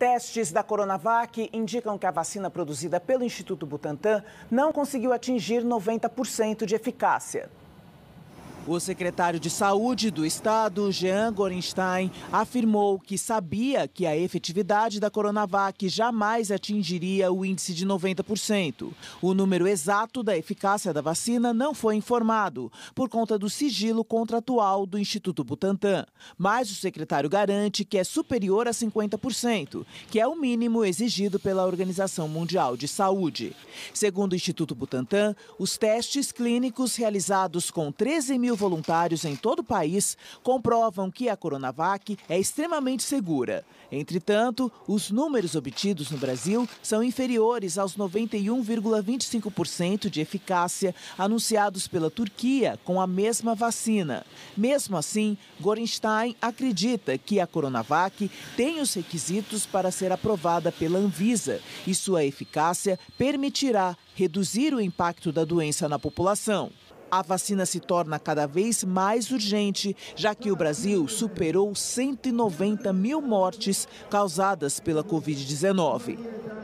Testes da Coronavac indicam que a vacina produzida pelo Instituto Butantan não conseguiu atingir 90% de eficácia. O secretário de Saúde do Estado, Jean Gorenstein, afirmou que sabia que a efetividade da Coronavac jamais atingiria o índice de 90%. O número exato da eficácia da vacina não foi informado, por conta do sigilo contratual do Instituto Butantan. Mas o secretário garante que é superior a 50%, que é o mínimo exigido pela Organização Mundial de Saúde. Segundo o Instituto Butantan, os testes clínicos realizados com 13 mil mil voluntários em todo o país comprovam que a Coronavac é extremamente segura. Entretanto, os números obtidos no Brasil são inferiores aos 91,25% de eficácia anunciados pela Turquia com a mesma vacina. Mesmo assim, Gorenstein acredita que a Coronavac tem os requisitos para ser aprovada pela Anvisa e sua eficácia permitirá reduzir o impacto da doença na população a vacina se torna cada vez mais urgente, já que o Brasil superou 190 mil mortes causadas pela Covid-19.